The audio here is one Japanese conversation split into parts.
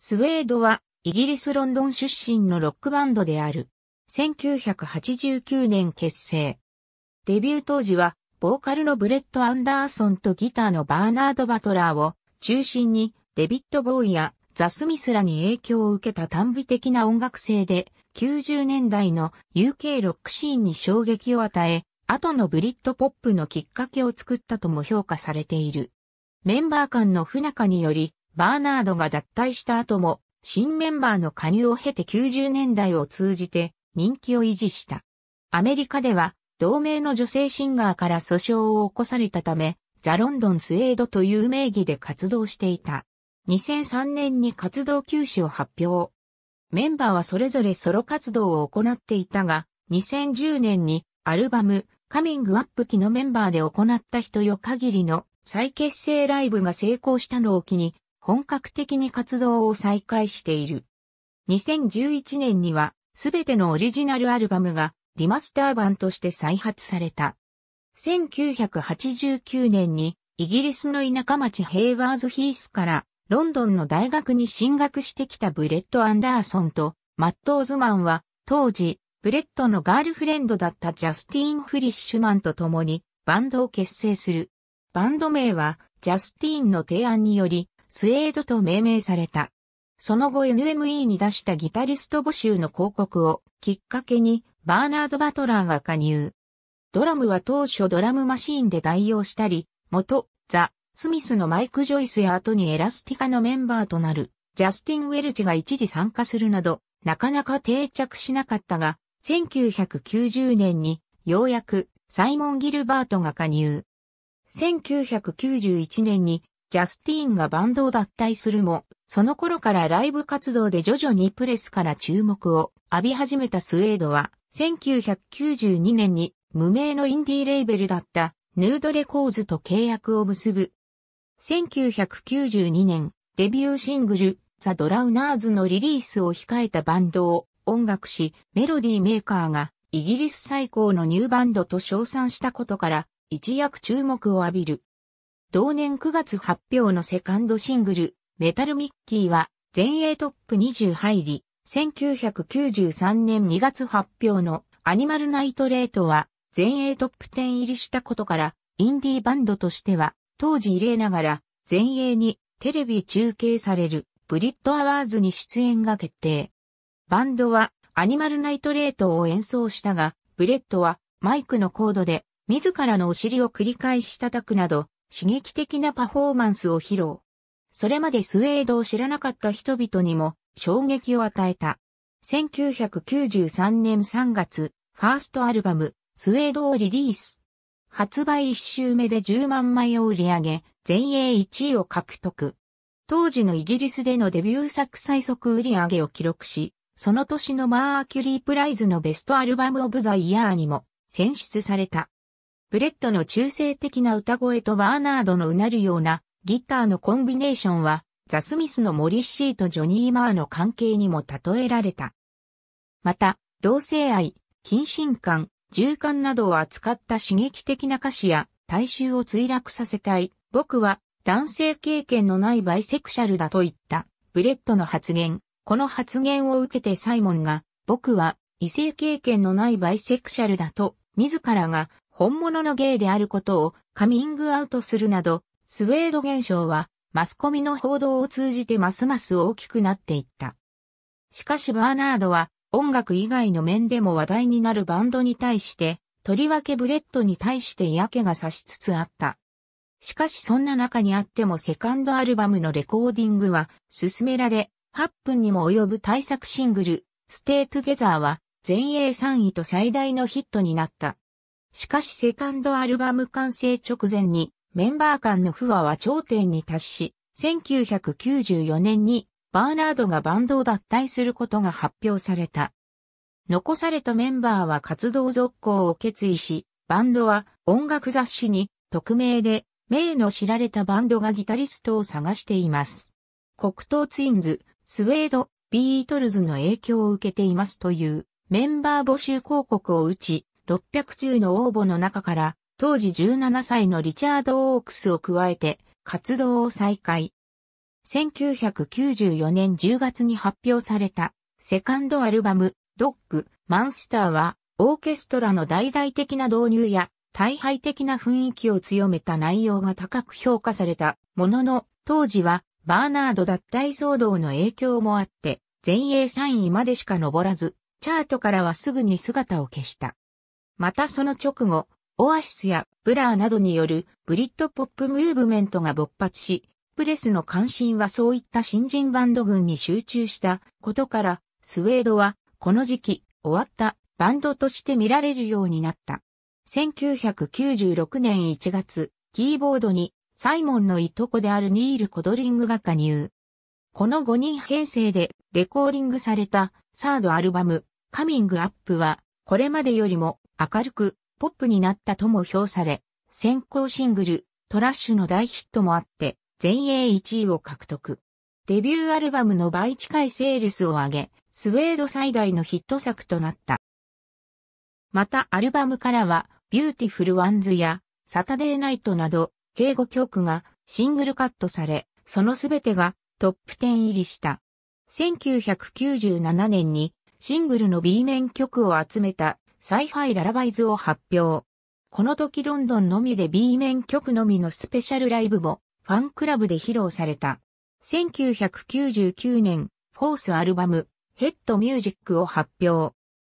スウェードはイギリスロンドン出身のロックバンドである。1989年結成。デビュー当時は、ボーカルのブレット・アンダーソンとギターのバーナード・バトラーを中心にデビッド・ボーイやザ・スミスらに影響を受けた短美的な音楽性で90年代の UK ロックシーンに衝撃を与え、後のブリッドポップのきっかけを作ったとも評価されている。メンバー間の不仲によりバーナードが脱退した後も、新メンバーの加入を経て90年代を通じて人気を維持した。アメリカでは、同盟の女性シンガーから訴訟を起こされたため、ザ・ロンドン・スエードという名義で活動していた。2003年に活動休止を発表。メンバーはそれぞれソロ活動を行っていたが、2010年にアルバム、カミングアップ期のメンバーで行った人よ限りの再結成ライブが成功したのを機に、本格的に活動を再開している。2011年には、すべてのオリジナルアルバムがリマスター版として再発された。1989年にイギリスの田舎町ヘイワーズヒースからロンドンの大学に進学してきたブレッド・アンダーソンとマット・オズマンは当時ブレッドのガールフレンドだったジャスティーン・フリッシュマンと共にバンドを結成する。バンド名はジャスティーンの提案によりスエードと命名された。その後 NME に出したギタリスト募集の広告をきっかけにバーナード・バトラーが加入。ドラムは当初ドラムマシーンで代用したり、元、ザ・スミスのマイク・ジョイスや後にエラスティカのメンバーとなる、ジャスティン・ウェルチが一時参加するなど、なかなか定着しなかったが、1990年にようやくサイモン・ギルバートが加入。1991年にジャスティーンがバンドを脱退するも、その頃からライブ活動で徐々にプレスから注目を浴び始めたスウェードは、1992年に無名のインディーレーベルだったヌードレコーズと契約を結ぶ。1992年、デビューシングル、ザ・ドラウナーズのリリースを控えたバンドを音楽誌メロディーメーカーがイギリス最高のニューバンドと称賛したことから一躍注目を浴びる。同年9月発表のセカンドシングル、メタルミッキーは、全英トップ20入り、1993年2月発表のアニマルナイトレートは、全英トップ10入りしたことから、インディーバンドとしては、当時異例ながら、全英にテレビ中継されるブリッドアワーズに出演が決定。バンドはアニマルナイトレートを演奏したが、ブレッドはマイクのコードで自らのお尻を繰り返し叩くなど、刺激的なパフォーマンスを披露。それまでスウェードを知らなかった人々にも衝撃を与えた。1993年3月、ファーストアルバム、スウェードをリリース。発売1週目で10万枚を売り上げ、全英1位を獲得。当時のイギリスでのデビュー作最速売り上げを記録し、その年のマーキュリープライズのベストアルバムオブザイヤーにも選出された。ブレットの中性的な歌声とバーナードのうなるようなギターのコンビネーションは、ザ・スミスのモリッシーとジョニー・マーの関係にも例えられた。また、同性愛、近親感、従感などを扱った刺激的な歌詞や、大衆を墜落させたい、僕は男性経験のないバイセクシャルだといった、ブレットの発言。この発言を受けてサイモンが、僕は異性経験のないバイセクシャルだと、自らが本物のゲイであることをカミングアウトするなど、スウェード現象はマスコミの報道を通じてますます大きくなっていった。しかしバーナードは音楽以外の面でも話題になるバンドに対して、とりわけブレッドに対して嫌気がさしつつあった。しかしそんな中にあってもセカンドアルバムのレコーディングは進められ、8分にも及ぶ大作シングル、ステイトゲザーは全英3位と最大のヒットになった。しかしセカンドアルバム完成直前にメンバー間の不和は頂点に達し、1994年にバーナードがバンドを脱退することが発表された。残されたメンバーは活動続行を決意し、バンドは音楽雑誌に匿名で名の知られたバンドがギタリストを探しています。黒糖ツインズ、スウェード、ビートルズの影響を受けていますというメンバー募集広告を打ち、600中の応募の中から、当時17歳のリチャード・オークスを加えて、活動を再開。1994年10月に発表された、セカンドアルバム、ドッグ、マンスターは、オーケストラの大々的な導入や、大敗的な雰囲気を強めた内容が高く評価されたものの、当時はバーナード脱退騒動の影響もあって、前衛3位までしか登らず、チャートからはすぐに姿を消した。またその直後、オアシスやブラーなどによるブリッドポップムーブメントが勃発し、プレスの関心はそういった新人バンド群に集中したことから、スウェードはこの時期終わったバンドとして見られるようになった。1996年1月、キーボードにサイモンのいとこであるニール・コドリングが加入。この5人編成でレコーディングされたサードアルバム、カミングアップは、これまでよりも明るく、ポップになったとも評され、先行シングル、トラッシュの大ヒットもあって、全英1位を獲得。デビューアルバムの倍近いセールスを上げ、スウェード最大のヒット作となった。またアルバムからは、ビューティフルワンズや、サタデーナイトなど、敬語曲がシングルカットされ、そのすべてがトップ10入りした。1997年にシングルの B 面曲を集めたサイファイ・ララバイズを発表。この時ロンドンのみで B 面曲のみのスペシャルライブもファンクラブで披露された。1999年、フォースアルバム、ヘッドミュージックを発表。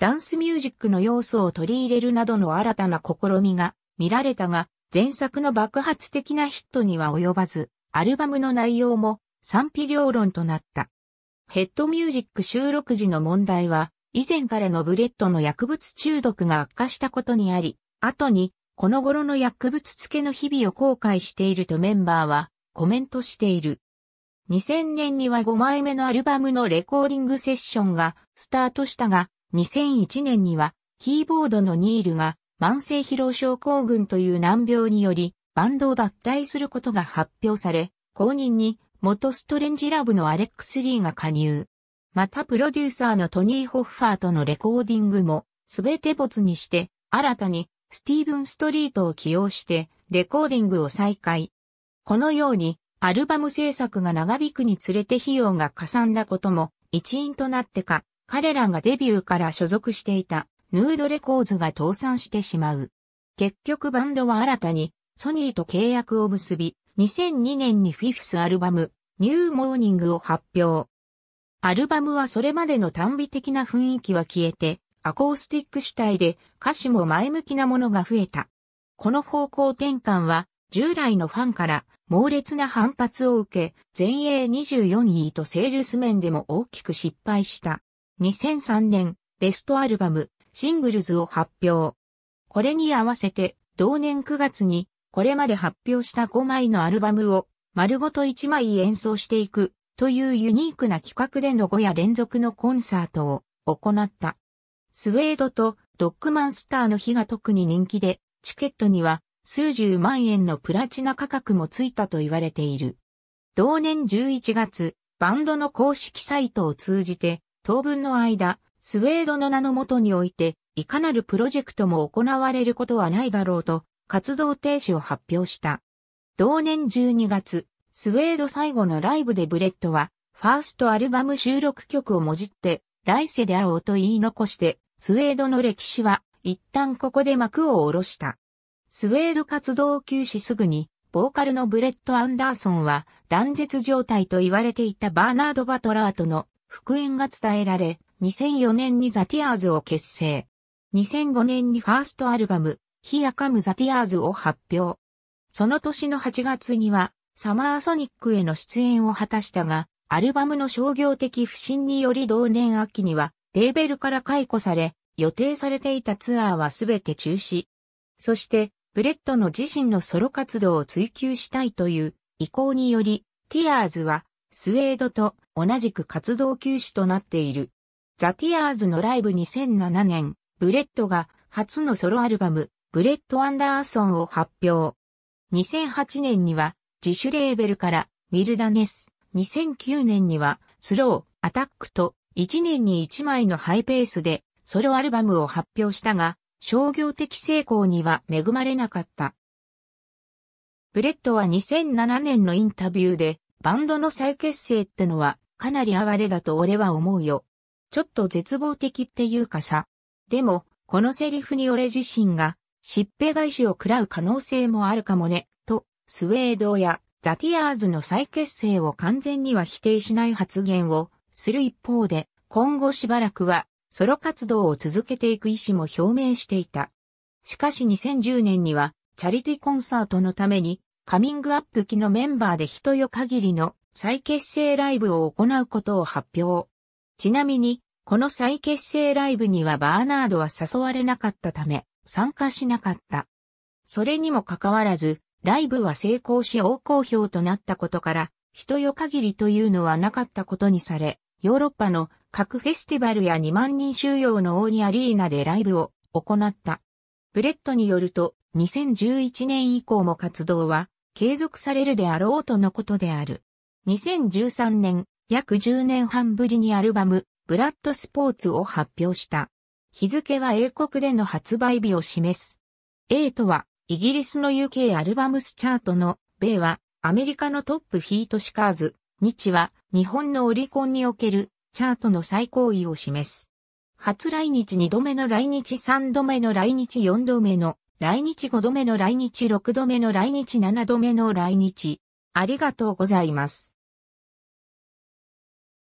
ダンスミュージックの要素を取り入れるなどの新たな試みが見られたが、前作の爆発的なヒットには及ばず、アルバムの内容も賛否両論となった。ヘッドミュージック収録時の問題は、以前からのブレッドの薬物中毒が悪化したことにあり、後に、この頃の薬物付けの日々を後悔しているとメンバーはコメントしている。2000年には5枚目のアルバムのレコーディングセッションがスタートしたが、2001年にはキーボードのニールが慢性疲労症候群という難病によりバンドを脱退することが発表され、後任に元ストレンジラブのアレックス・リーが加入。またプロデューサーのトニー・ホッファーとのレコーディングも、すべて没にして、新たにスティーブン・ストリートを起用して、レコーディングを再開。このように、アルバム制作が長引くにつれて費用がかさんだことも、一因となってか、彼らがデビューから所属していた、ヌードレコーズが倒産してしまう。結局バンドは新たに、ソニーと契約を結び、2002年にフィフスアルバム、ニューモーニングを発表。アルバムはそれまでの短美的な雰囲気は消えて、アコースティック主体で歌詞も前向きなものが増えた。この方向転換は、従来のファンから猛烈な反発を受け、全英24位とセールス面でも大きく失敗した。2003年、ベストアルバム、シングルズを発表。これに合わせて、同年9月に、これまで発表した5枚のアルバムを、丸ごと1枚演奏していく、というユニークな企画での5夜連続のコンサートを行った。スウェードとドッグマンスターの日が特に人気で、チケットには数十万円のプラチナ価格もついたと言われている。同年11月、バンドの公式サイトを通じて、当分の間、スウェードの名のもとにおいて、いかなるプロジェクトも行われることはないだろうと、活動停止を発表した。同年12月、スウェード最後のライブでブレットは、ファーストアルバム収録曲をもじって、来世で会おうと言い残して、スウェードの歴史は、一旦ここで幕を下ろした。スウェード活動休止すぐに、ボーカルのブレット・アンダーソンは、断絶状態と言われていたバーナード・バトラーとの復縁が伝えられ、2004年にザ・ティアーズを結成。2005年にファーストアルバム、ヒアカム・ザ・ティアーズを発表。その年の8月には、サマーソニックへの出演を果たしたが、アルバムの商業的不振により同年秋には、レーベルから解雇され、予定されていたツアーはすべて中止。そして、ブレッドの自身のソロ活動を追求したいという意向により、ティアーズは、スウェードと同じく活動休止となっている。ザ・ティアーズのライブ2007年、ブレッドが初のソロアルバム、ブレッド・アンダーソンを発表。2008年には、自主レーベルからウィルダネス。2009年にはスロー、アタックと1年に1枚のハイペースでソロアルバムを発表したが、商業的成功には恵まれなかった。ブレットは2007年のインタビューで、バンドの再結成ってのはかなり哀れだと俺は思うよ。ちょっと絶望的っていうかさ。でも、このセリフに俺自身が、しっぺ返しを食らう可能性もあるかもね、とスウェードやザティアーズの再結成を完全には否定しない発言をする一方で、今後しばらくはソロ活動を続けていく意思も表明していた。しかし2010年にはチャリティコンサートのためにカミングアップ期のメンバーで人よ限りの再結成ライブを行うことを発表。ちなみに、この再結成ライブにはバーナードは誘われなかったため参加しなかった。それにもかかわらず、ライブは成功し大好評となったことから、人よ限りというのはなかったことにされ、ヨーロッパの各フェスティバルや2万人収容の大にアリーナでライブを行った。ブレットによると、2011年以降も活動は継続されるであろうとのことである。2013年、約10年半ぶりにアルバム、ブラッドスポーツを発表した。日付は英国での発売日を示す。A とは、イギリスの UK アルバムスチャートの、米は、アメリカのトップヒートシカーズ、日は、日本のオリコンにおける、チャートの最高位を示す。初来日2度目の来日3度目の来日4度目の来日5度目の来日6度目の来日7度目の来日。ありがとうございます。